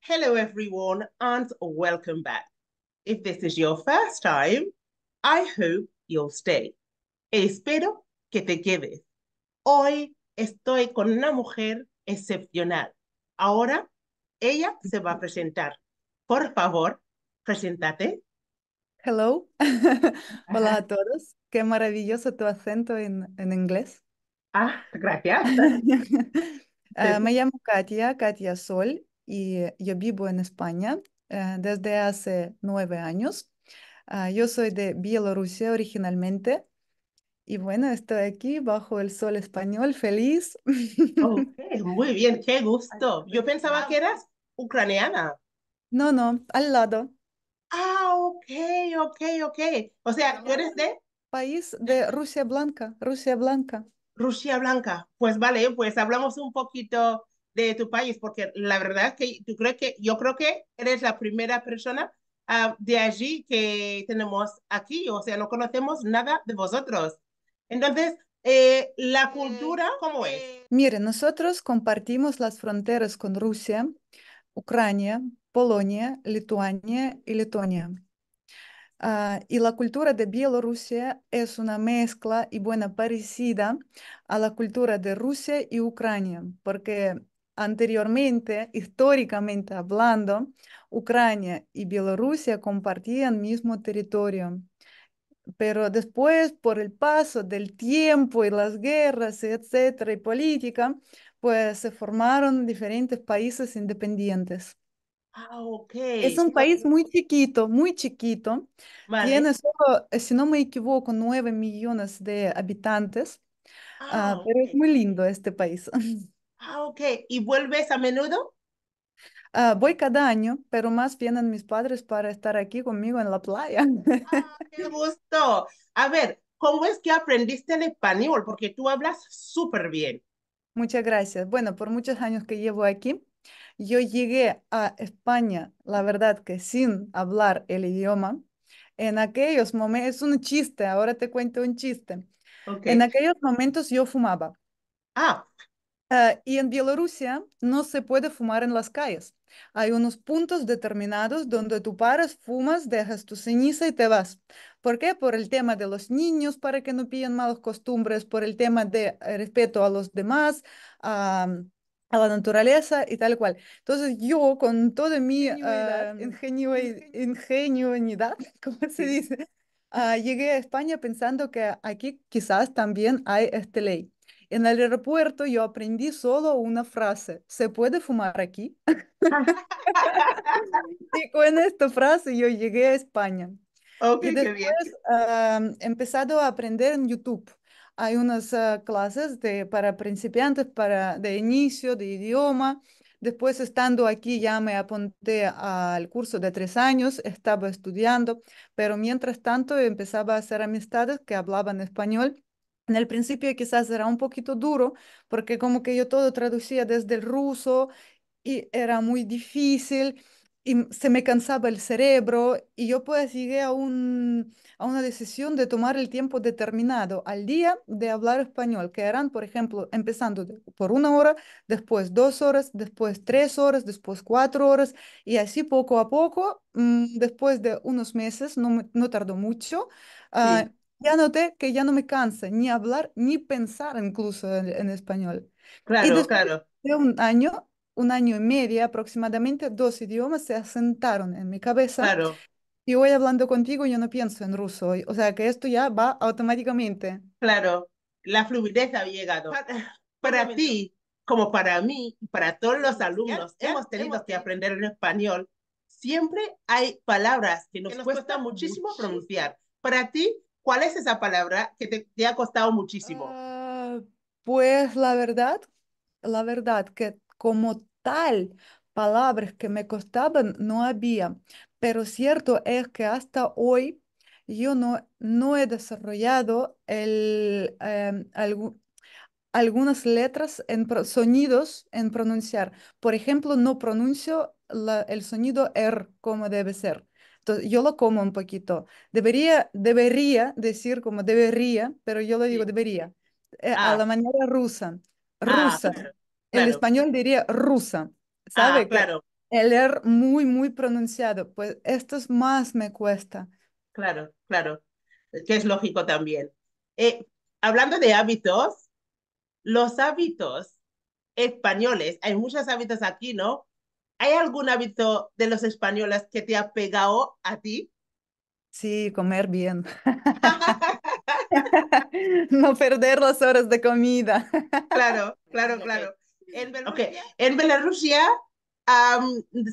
Hello, everyone, and welcome back. If this is your first time, I hope you'll stay. Espero que te quedes. Hoy estoy con una mujer excepcional. Ahora ella se va a presentar. Por favor, preséntate. Hello, hola a todos. Qué maravilloso tu acento en, en inglés. Ah, gracias. Ah, me llamo Katia, Katia Sol, y eh, yo vivo en España eh, desde hace nueve años. Ah, yo soy de Bielorrusia originalmente y bueno, estoy aquí bajo el sol español, feliz. Okay, muy bien, qué gusto. Yo pensaba que eras ucraniana. No, no, al lado. Ah, ok, ok, ok. O sea, ¿tú eres de? País de Rusia Blanca, Rusia Blanca. Rusia Blanca. Pues vale, pues hablamos un poquito de tu país, porque la verdad que, tú crees que yo creo que eres la primera persona ah, de allí que tenemos aquí, o sea, no conocemos nada de vosotros. Entonces, eh, ¿la mm, cultura cómo es? Eh, mire, nosotros compartimos las fronteras con Rusia, Ucrania, Polonia, Lituania y Letonia. y la cultura de Bielorrusia es una mezcla y buena parecida a la cultura de Rusia y Ucrania, porque anteriormente, históricamente hablando, Ucrania y Bielorrusia compartían el mismo territorio. Pero después, por el paso del tiempo y las guerras, etcétera, y política, pues se formaron diferentes países independientes. Ah, okay. Es un país muy chiquito, muy chiquito. Tiene solo, eh, si no me equivoco, nueve millones de habitantes, ah, ah pero es muy lindo este país. Ah, ok. ¿Y vuelves a menudo? Ah, voy cada año, pero más vienen mis padres para estar aquí conmigo en la playa. Ah, ¡Qué gusto! A ver, ¿cómo es que aprendiste el español? Porque tú hablas súper bien. Muchas gracias. Bueno, por muchos años que llevo aquí, yo llegué a España, la verdad que sin hablar el idioma. En aquellos momentos, es un chiste, ahora te cuento un chiste. En aquellos momentos yo fumaba. Ah. ah. y en Bielorrusia no se puede fumar en las calles. Hay unos puntos determinados donde tú paras, fumas, dejas tu ceniza y te vas. ¿Por qué? Por el tema de los niños, para que no pillen malas costumbres, por el tema de respeto a los demás, a la naturaleza y tal cual. Entonces yo con toda mi uh, ingenuidad, em, ¿cómo se dice, ah, llegué a España pensando que aquí quizás también hay esta ley. En el aeropuerto yo aprendí solo una frase, ¿se puede fumar aquí? y con esta frase yo llegué a España. y después, ah, he empezado a aprender en YouTube hay unas ah, clases para principiantes, para, de inicio, de idioma. Después, estando aquí, ya me apunté al curso de tres años, estaba estudiando, pero mientras tanto empezaba a hacer amistades que hablaban español. En el principio quizás era un poquito duro porque como que yo todo traducía desde el ruso y era muy difícil y se me cansaba el cerebro y yo pues llegué a, un, a una decisión de tomar el tiempo determinado al día de hablar español, que eran, por ejemplo, empezando por una hora, después dos horas, después tres horas, después cuatro horas y así poco a poco, mm, después de unos meses, no, no tardó mucho. Ah, ya noté que ya no me cansa ni hablar ni pensar incluso en, español. Claro, claro. De un año un año y medio aproximadamente, dos idiomas se asentaron en mi cabeza. Claro. Y voy hablando contigo yo no pienso en ruso, o sea que esto ya va automáticamente. Claro, la fluidez ha llegado. Para, ti, como para mí, para todos los alumnos, hemos tenido que aprender el español. Siempre hay palabras que nos, cuesta, muchísimo pronunciar. Para ti, ¿cuál es esa palabra que te, ha costado muchísimo? Ah, pues la verdad, la verdad que como tal, palabras que me costaban no había, pero cierto es que hasta hoy yo no, no he desarrollado el, em, algunas letras en sonidos en pronunciar. Por ejemplo, no pronuncio el sonido R er como debe ser. Entonces, yo lo como un poquito. Debería, debería decir como debería, pero yo lo digo debería. Eh, a ah. la manera rusa. Ah, rusa. El español diría rusa, ah, ¿sabe? claro. El er muy, muy pronunciado. Pues esto es más me cuesta. Claro, claro. Que es lógico también. Eh, hablando de hábitos, los hábitos españoles, hay muchos hábitos aquí, ¿no? ¿Hay algún hábito de los españoles que te ha pegado a ti? Sí, comer bien. no perder las horas de comida. claro, claro, claro. En Bielorrusia,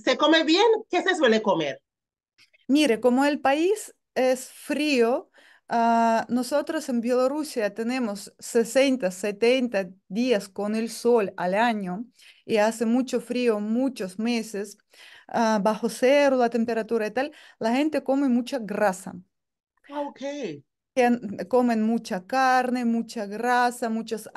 se come bien. ¿Qué se suele comer? Mire, como el país es frío, ah, nosotros en Bielorrusia tenemos 60, 70 días con el sol al año y hace mucho frío muchos meses, ah, bajo cero la temperatura y tal, la gente come mucha grasa. Ah, ok comen mucha carne, mucha grasa, muchos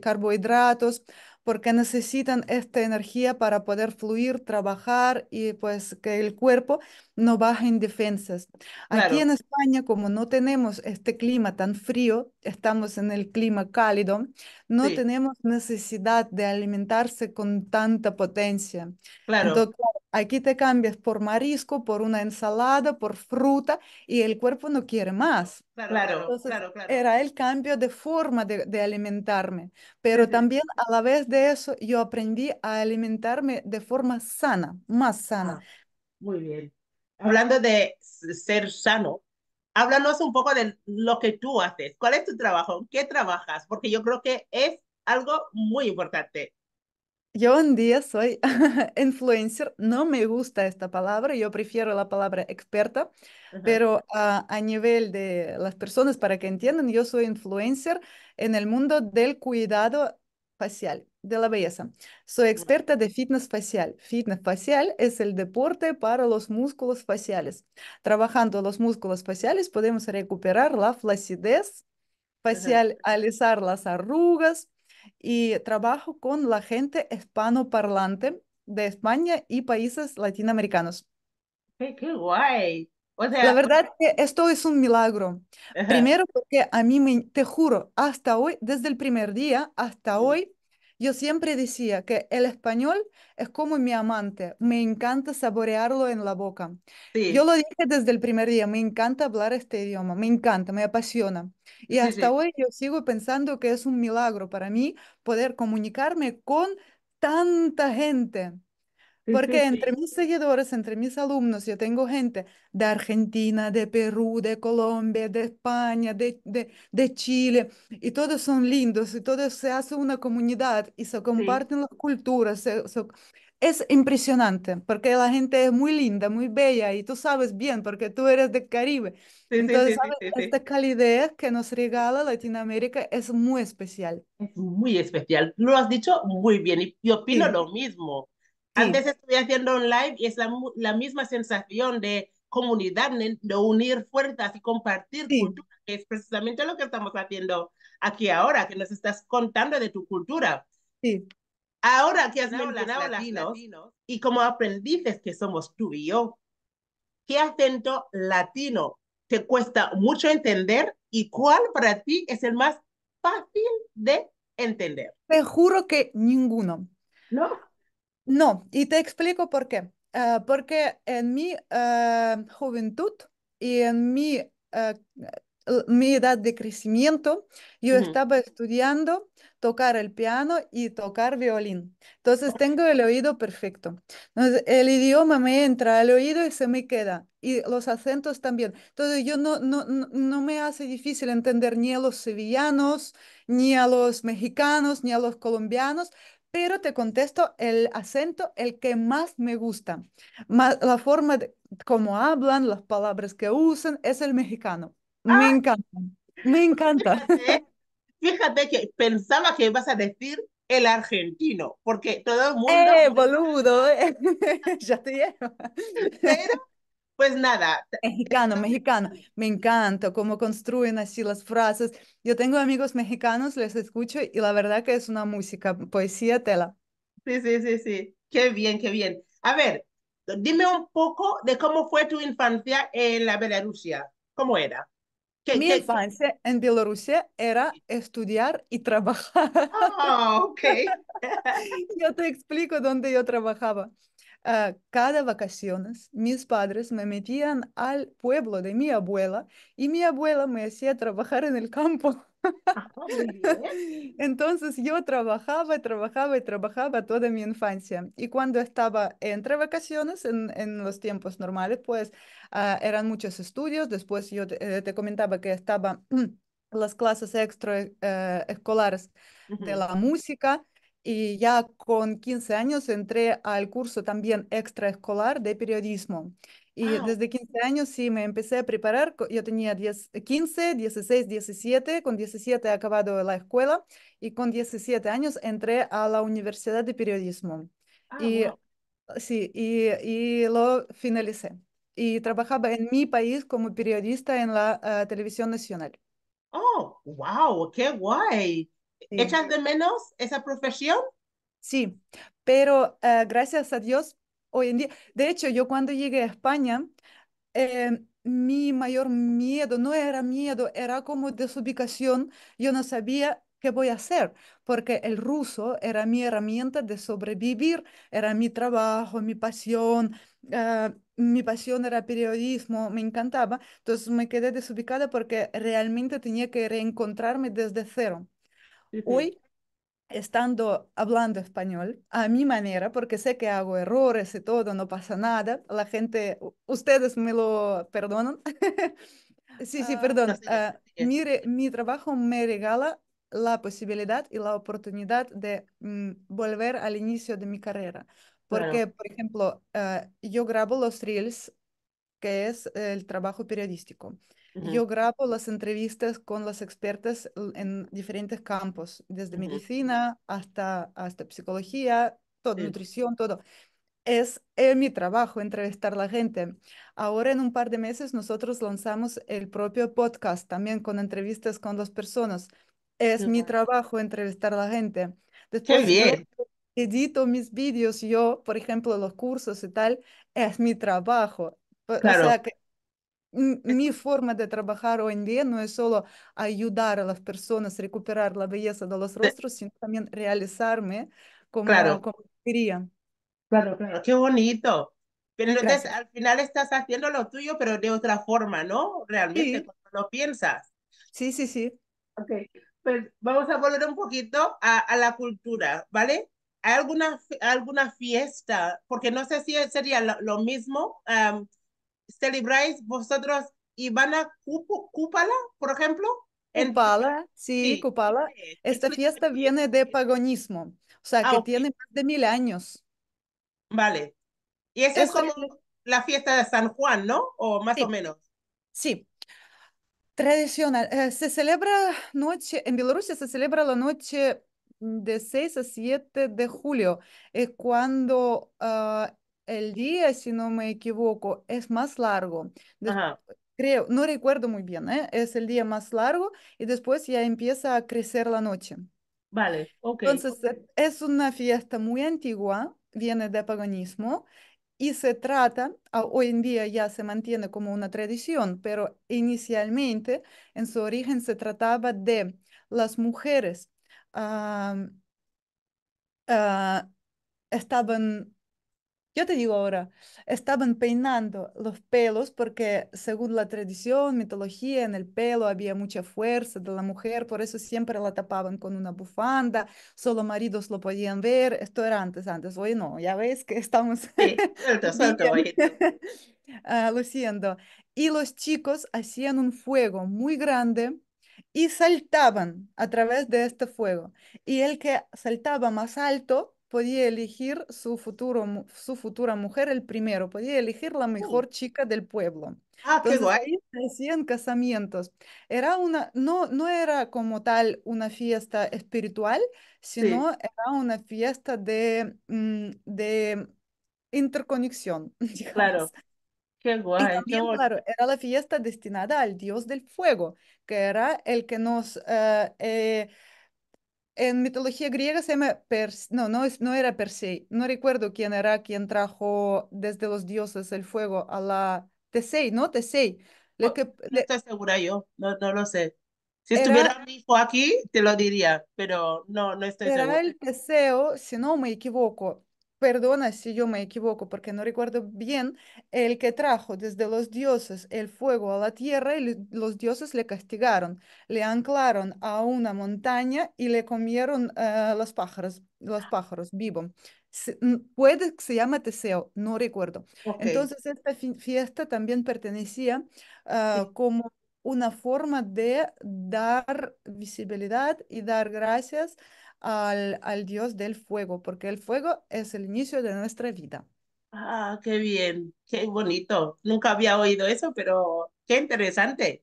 carbohidratos, porque necesitan esta energía para poder fluir, trabajar y pues que el cuerpo no baje en defensas. Aquí en España, como no tenemos este clima tan frío, estamos en el clima cálido, no tenemos necesidad de alimentarse con tanta potencia. Claro. Aquí te cambias por marisco, por una ensalada, por fruta y el cuerpo no quiere más. Claro, claro, claro. Era el cambio de forma de, alimentarme, pero también a la vez de eso yo aprendí a alimentarme de forma sana, más sana. Ah, muy bien. Hablando de ser sano, háblanos un poco de lo que tú haces. ¿Cuál es tu trabajo? ¿Qué trabajas? Porque yo creo que es algo muy importante. Yo un día soy influencer, no me gusta esta palabra, yo prefiero la palabra experta, pero ah, a nivel de las personas, para que entiendan, yo soy influencer en el mundo del cuidado facial, de la belleza. Soy experta de fitness facial. Fitness facial es el deporte para los músculos faciales. Trabajando los músculos faciales podemos recuperar la flacidez facial, alisar las arrugas, y trabajo con la gente hispanoparlante de España y países latinoamericanos. ¡Qué, qué guay! O sea, la verdad que esto es un milagro. Primero porque a mí, me, te juro, hasta hoy, desde el primer día hasta hoy, yo siempre decía que el español es como mi amante, me encanta saborearlo en la boca. Yo lo dije desde el primer día, me encanta hablar este idioma, me encanta, me apasiona. Y hasta hoy yo sigo pensando que es un milagro para mí poder comunicarme con tanta gente. Porque entre mis seguidores, entre mis alumnos, yo tengo gente de Argentina, de Perú, de Colombia, de España, de, de, Chile, y todos son lindos, y todos se hace una comunidad y se comparten las culturas. Es impresionante, porque la gente es muy linda, muy bella, y tú sabes bien, porque tú eres de Caribe. Entonces, esta calidez que nos regala Latinoamérica es muy especial. Es muy especial. Lo has dicho muy bien, y, yo opino lo mismo. Antes estuve haciendo online y es la, misma sensación de comunidad, de unir fuerzas y compartir cultura, que es precisamente lo que estamos haciendo aquí ahora, que nos estás contando de tu cultura. Sí. Ahora que has mencionado latinos, latinos, y como aprendices que somos tú y yo, ¿qué acento latino te cuesta mucho entender y cuál para ti es el más fácil de entender? Te juro que ninguno. ¿No? No, y te explico por qué. Ah, porque en mi ah, juventud y en mi, ah, mi edad de crecimiento, yo estaba estudiando tocar el piano y tocar violín. Entonces tengo el oído perfecto. Entonces, el idioma me entra al oído y se me queda. Y los acentos también. Entonces yo no, no, no me hace difícil entender ni a los sevillanos, ni a los mexicanos, ni a los colombianos, pero te contesto el acento, el que más me gusta. la forma de, como hablan, las palabras que usan, es el mexicano. me ah, encanta, me encanta. Fíjate, que pensaba que ibas a decir el argentino, porque todo el mundo... ¡Eh, boludo! Eh, ya te llevo. Pero pues nada. Mexicano, mexicano. Me encanta cómo construyen así las frases. Yo tengo amigos mexicanos, les escucho y la verdad que es una música, poesía, tela. Sí, sí, sí, sí. Qué bien, qué bien. A ver, dime un poco de cómo fue tu infancia en la Bielorrusia. ¿Cómo era? Mi infancia en Bielorrusia era estudiar y trabajar. Ah, ok. yo te explico dónde yo trabajaba cada vacaciones mis padres me metían al pueblo de mi abuela y mi abuela me hacía trabajar en el campo. Ah, Entonces yo trabajaba, trabajaba y trabajaba toda mi infancia. Y cuando estaba entre vacaciones, en, los tiempos normales, pues ah, eran muchos estudios. Después yo te, eh, comentaba que estaban mm, las clases extra eh, escolares de la música y ya con 15 años entré al curso también extraescolar de periodismo. Y ah. desde 15 años sí me empecé a preparar. Yo tenía 15, 16, 17. Con 17 he acabado la escuela y con 17 años entré a la Universidad de Periodismo. Ah, y, Sí, y, y, lo finalicé. Y trabajaba en mi país como periodista en la ah, televisión nacional. Oh, wow, qué guay. ¿Echas de menos esa profesión? Sí, pero ah, gracias a Dios, hoy en día, de hecho, yo cuando llegué a España, em, mi mayor miedo no era miedo, era como desubicación. Yo no sabía qué voy a hacer, porque el ruso era mi herramienta de sobrevivir, era mi trabajo, mi pasión. Ah, mi pasión era periodismo, me encantaba, entonces me quedé desubicada porque realmente tenía que reencontrarme desde cero. Hoy, estando hablando español a mi manera, porque sé que hago errores y todo, no pasa nada, la gente, ustedes me lo perdonan. sí, sí, ah, perdón. Ah, mi, trabajo me regala la posibilidad y la oportunidad de mm, volver al inicio de mi carrera. Porque, por ejemplo, ah, yo grabo los reels, que es el trabajo periodístico. Yo grabo las entrevistas con las expertas en diferentes campos, desde medicina hasta, hasta psicología, todo, nutrición, todo. Es, mi trabajo entrevistar a la gente. Ahora en un par de meses nosotros lanzamos el propio podcast también con entrevistas con las personas. Es mi trabajo entrevistar a la gente. Después, edito mis vídeos, yo, por ejemplo, los cursos y tal, es mi trabajo. Claro. O sea mi forma de trabajar hoy en día no es solo ayudar a las personas a recuperar la belleza de los rostros, sino también realizarme como, claro. como quería. Claro, claro, qué bonito. Pero entonces al final estás haciendo lo tuyo, pero de otra forma, ¿no? Realmente, cuando lo piensas. Sí, sí, sí. Ok, pues vamos a volver un poquito a, a la cultura, ¿vale? ¿Hay alguna, alguna fiesta? Porque no sé si sería lo, mismo celebráis vosotros Ivana Cúpala, por ejemplo? Cúpala, sí, sí, Esta fiesta viene de paganismo, o sea, que ah, tiene más de mil años. Vale. Y esa es este como la fiesta de San Juan, ¿no? O más o menos. Sí. Tradicional. Eh, se celebra noche, en Bielorrusia se celebra la noche de 6 a 7 de julio, es cuando ah, el día, si no me equivoco, es más largo. creo, no recuerdo muy bien, ¿eh? es el día más largo y después ya empieza a crecer la noche. Vale, ok. Entonces, es una fiesta muy antigua, viene de paganismo y se trata, hoy en día ya se mantiene como una tradición, pero inicialmente en su origen se trataba de las mujeres ah, estaban yo te digo ahora, estaban peinando los pelos porque según la tradición, mitología, en el pelo había mucha fuerza de la mujer, por eso siempre la tapaban con una bufanda, solo maridos lo podían ver, esto era antes, antes, hoy no, ya ves que estamos... luciendo. Ah, y los chicos hacían un fuego muy grande y saltaban a través de este fuego. Y el que saltaba más alto podía elegir su, futuro, su futura mujer el primero, podía elegir la oh. mejor chica del pueblo. Ah, qué guay. Hacían casamientos. Era una, no, no era como tal una fiesta espiritual, sino era una fiesta de, mm, de interconexión. Claro. Qué guay. claro, era la fiesta destinada al dios del fuego, que era el que nos... Eh, eh, en mitología griega se llama Pers no, no, es, no era Persei. No recuerdo quién era quien trajo desde los dioses el fuego a la Tesei, ¿no? Tesei. que, No estoy segura yo, no, no lo sé. Si estuviera mi hijo aquí, te lo diría, pero no, no estoy segura. Era el Teseo, si no me equivoco, perdona si yo me equivoco porque no recuerdo bien, el que trajo desde los dioses el fuego a la tierra y los dioses le castigaron, le anclaron a una montaña y le comieron eh, los pájaros, los ah. pájaros vivo. puede que se llama Teseo, no recuerdo. Entonces esta fiesta también pertenecía ah, como una forma de dar visibilidad y dar gracias al, al Dios del fuego, porque el fuego es el inicio de nuestra vida. Ah, qué bien, qué bonito. Nunca había oído eso, pero qué interesante.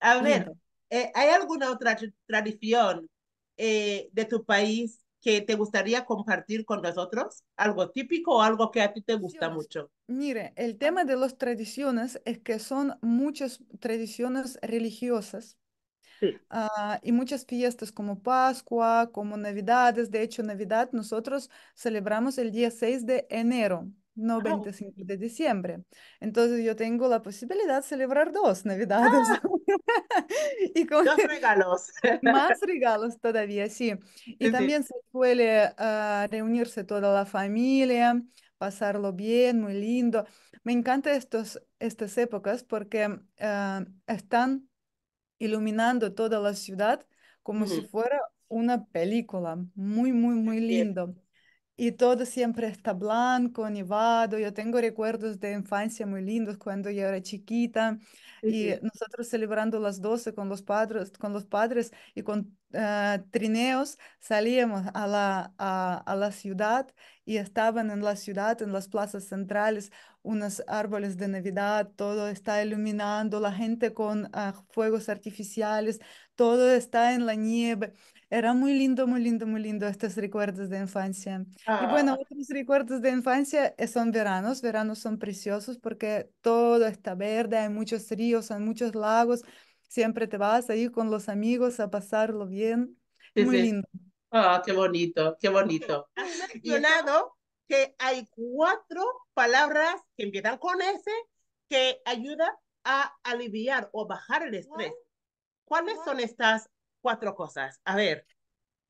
A ver, eh, ¿hay alguna otra tradición eh, de tu país que te gustaría compartir con nosotros? ¿Algo típico o algo que a ti te gusta mucho? Mire, el tema de las tradiciones es que son muchas tradiciones religiosas Ah, y muchas fiestas como Pascua, como Navidades. De hecho, Navidad nosotros celebramos el día 6 de enero, no 25 ah, de diciembre. Entonces yo tengo la posibilidad de celebrar dos Navidades. Ah. y con... Dos regalos. Más regalos todavía, sí. Y también se suele reunirse toda la familia, pasarlo bien, muy lindo. Me encantan estas épocas porque están iluminando toda la ciudad como si fuera una película. Muy, muy, muy lindo y todo siempre está blanco, nevado. Yo tengo recuerdos de infancia muy lindos cuando yo era chiquita y nosotros celebrando las 12 con los padres, con los padres y con ah, trineos salíamos a la, a, a, la ciudad y estaban en la ciudad, en las plazas centrales, unos árboles de Navidad, todo está iluminando, la gente con ah, fuegos artificiales, todo está en la nieve. Era muy lindo, muy lindo, muy lindo estos recuerdos de infancia. Y ah. bueno, otros recuerdos de infancia eh, son veranos. Veranos son preciosos porque todo está verde, hay muchos ríos, hay muchos lagos. Siempre te vas ahí con los amigos a pasarlo bien. muy lindo. Ah, qué bonito, qué bonito. Has mencionado que hay cuatro palabras que empiezan con S que ayudan a aliviar o bajar el estrés. ¿Cuáles son estas cuatro cosas. A ver.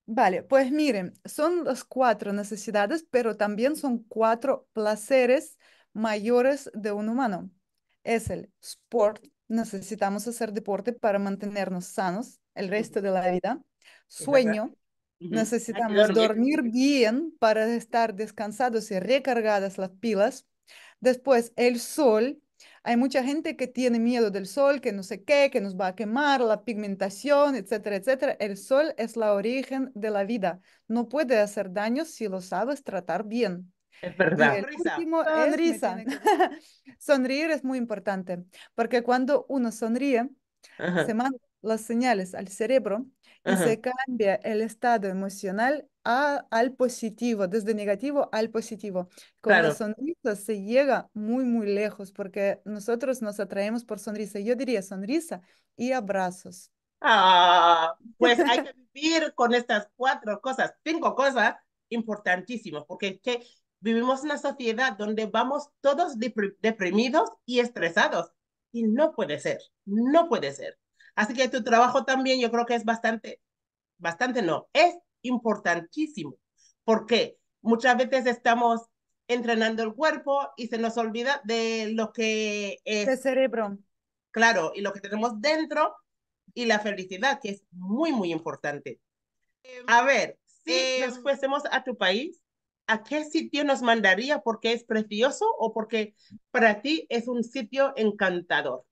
Vale, pues miren, son las cuatro necesidades, pero también son cuatro placeres mayores de un humano. Es el sport, necesitamos hacer deporte para mantenernos sanos el resto de la vida. Sueño, necesitamos dormir bien para estar descansados y recargadas las pilas. Después, el sol, hay mucha gente que tiene miedo del sol, que no sé qué, que nos va a quemar, la pigmentación, etcétera, etcétera. El sol es la origen de la vida. No puede hacer daño si lo sabes tratar bien. Es verdad. Y último Es, Sonreír es muy importante, porque cuando uno sonríe, se mandan las señales al cerebro y se cambia el estado emocional al positivo, desde negativo al positivo. Con claro. la se llega muy, muy lejos porque nosotros nos atraemos por sonrisa. Yo diría sonrisa y abrazos. Ah, pues hay que vivir con estas cuatro cosas, cinco cosas importantísimas, porque que vivimos una sociedad donde vamos todos deprimidos y estresados. Y no puede ser, no puede ser. Así que tu trabajo también yo creo que es bastante, bastante no, es importantísimo. porque Muchas veces estamos entrenando el cuerpo y se nos olvida de lo que es... El cerebro. Claro, y lo que tenemos dentro y la felicidad, que es muy, muy importante. A ver, si nos fuésemos a tu país, ¿a qué sitio nos mandaría? ¿Porque es precioso o porque para ti es un sitio encantador?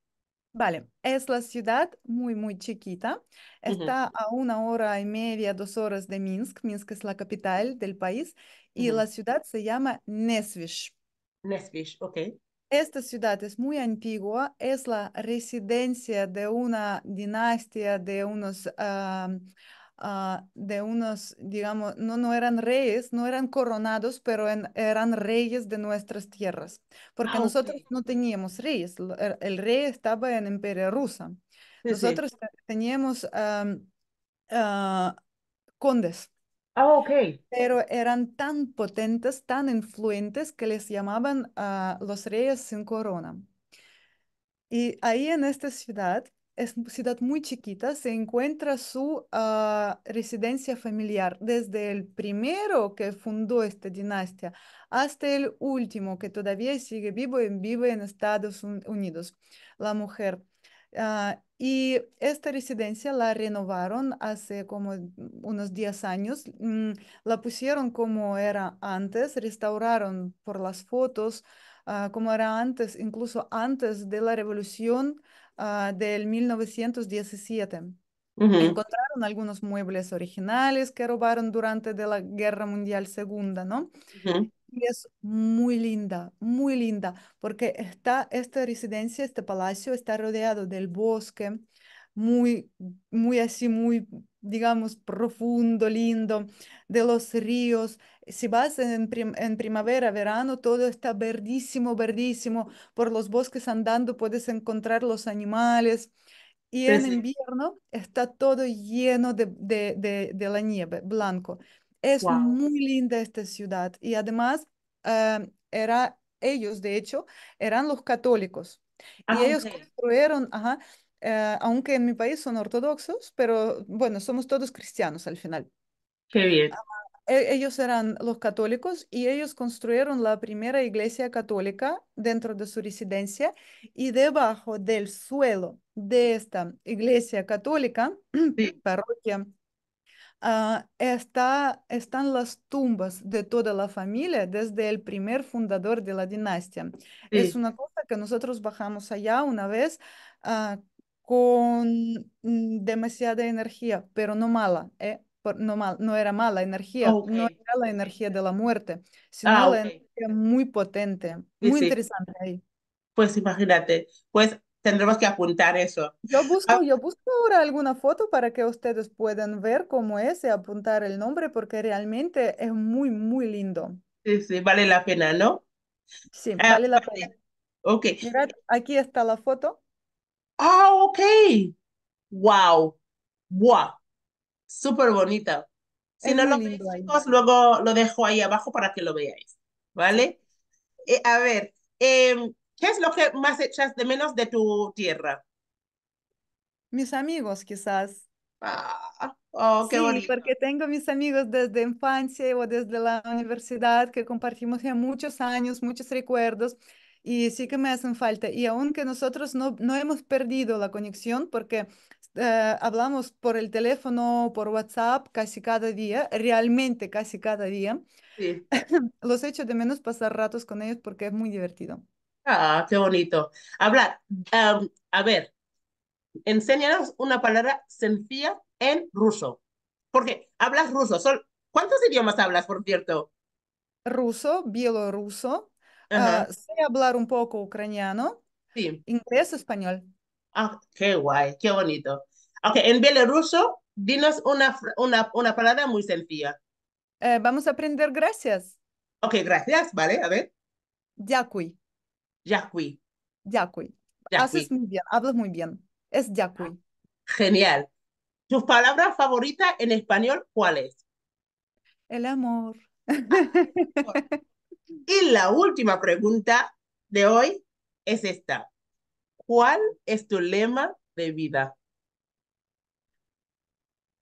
Vale, es la ciudad muy, muy chiquita. Está a una hora y media, dos horas de Minsk. Minsk es la capital del país y la ciudad se llama Nesvish. Nesvish, ok. Esta ciudad es muy antigua, es la residencia de una dinastía de unos ah, Ah, de unos, digamos, no, no eran reyes, no eran coronados, pero eran reyes de nuestras tierras, porque ah, nosotros no teníamos reyes, el, rey estaba en imperia Rusa. nosotros teníamos ah, condes. Ah, Pero eran tan potentes, tan influentes que les llamaban a los reyes sin corona. Y ahí en esta ciudad es ciudad muy chiquita, se encuentra su ah, residencia familiar desde el primero que fundó esta dinastía hasta el último que todavía sigue vivo y vive en Estados Unidos, la mujer. Ah, y esta residencia la renovaron hace como unos 10 años, mm, la pusieron como era antes, restauraron por las fotos ah, como era antes, incluso antes de la revolución Ah, del 1917. Encontraron algunos muebles originales que robaron durante de la Guerra Mundial Segunda, ¿no? Y es muy linda, muy linda, porque está esta residencia, este palacio está rodeado del bosque, muy, muy así, muy digamos, profundo, lindo, de los ríos. Si vas en, primavera, verano, todo está verdísimo, verdísimo. Por los bosques andando puedes encontrar los animales. Y en invierno está todo lleno de, la nieve, blanco. Es muy linda esta ciudad. Y además, ah, era, ellos, de hecho, eran los católicos. y ah, ellos construyeron, ajá, eh, aunque en mi país son ortodoxos, pero bueno, somos todos cristianos al final. Qué bien. E-, ellos eran los católicos y ellos construyeron la primera iglesia católica dentro de su residencia y debajo del suelo de esta iglesia católica, parroquia, ah, está, están las tumbas de toda la familia desde el primer fundador de la dinastía. Es una cosa que nosotros bajamos allá una vez, ah, con mm, demasiada energía, pero no mala, ¿eh? No, mal, no era mala energía, no era la energía de la muerte, sino ah, la energía muy potente, muy interesante ahí. Pues imagínate, pues tendremos que apuntar eso. Yo busco, ah. yo busco ahora alguna foto para que ustedes puedan ver cómo es y apuntar el nombre porque realmente es muy, muy lindo. Sí, sí, vale la pena, ¿no? Sí, ah, vale la pena. Ok. Mirad, aquí está la foto. Ah, ok. Wow. Wow. Súper bonita! Si no lo veis, luego lo dejo ahí abajo para que lo veáis. ¿Vale? Eh, a ver, em, ¿qué es lo que más echas de menos de tu tierra? Mis amigos, quizás. Ah, oh, qué sí, porque tengo mis amigos desde infancia o desde la universidad que compartimos ya muchos años, muchos recuerdos y sí que me hacen falta. Y aunque nosotros no, no hemos perdido la conexión porque eh, hablamos por el teléfono, por WhatsApp casi cada día, realmente casi cada día, los echo de menos pasar ratos con ellos porque es muy divertido. Ah, qué bonito. Hablar, a ver, enséñanos una palabra sencilla en ruso. Porque hablas ruso. ¿Cuántos idiomas hablas, por cierto? Ruso, bielorruso, Ah, sé hablar un poco ucraniano, sí. inglés, español. Ah, qué guay, qué bonito. Ok, en bielorruso, dinos una, una, una palabra muy sencilla. Eh, vamos a aprender gracias. Ok, gracias, vale, a ver. Дякуй. Дякуй. Дякуй. Haces muy bien, hablas muy bien. Es дякуй. Genial. Tus palabra favorita en español cuál es? El amor. Ah, Y la última pregunta de hoy es esta. ¿Cuál es tu lema de vida?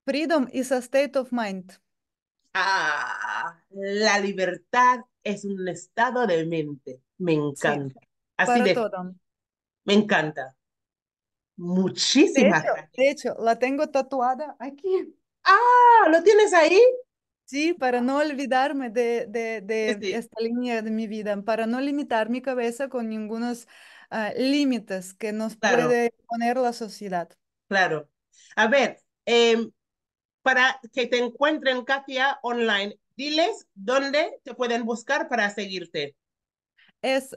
Freedom is a state of mind. Ah, la libertad es un estado de mente. Me encanta. Así de... Me encanta. Muchísimas gracias. De hecho, la tengo tatuada aquí. Ah, ¿lo tienes ahí? Sí, para no olvidarme de, de, pues esta línea de mi vida, para no limitar mi cabeza con ningunos ah, límites que nos puede poner la sociedad. Claro. A ver, em, para que te encuentren, Katia, online, diles dónde te pueden buscar para seguirte. Es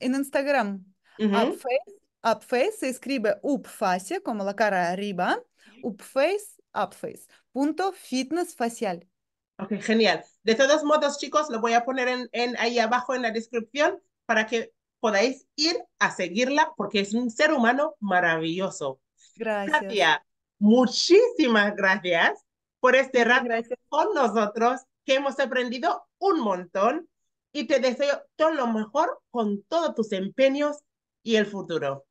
en Instagram, Upface, Upface, se escribe Upface, como la cara arriba, Upface, Upface, punto fitness facial. Ok, genial. De todos modos, chicos, lo voy a poner en, ahí abajo en la descripción para que podáis ir a seguirla porque es un ser humano maravilloso. Gracias. Katia, muchísimas gracias por este rato con nosotros, que hemos aprendido un montón y te deseo todo lo mejor con todos tus empeños y el futuro.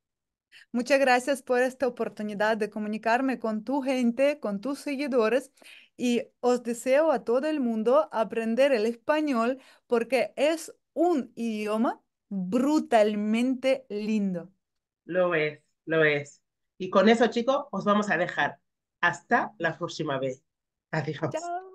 Muchas gracias por esta oportunidad de comunicarme con tu gente, con tus seguidores y os deseo a todo el mundo aprender el español porque es un idioma brutalmente lindo. Lo es, lo es. Y con eso, chicos, os vamos a dejar. Hasta la próxima vez. Adiós.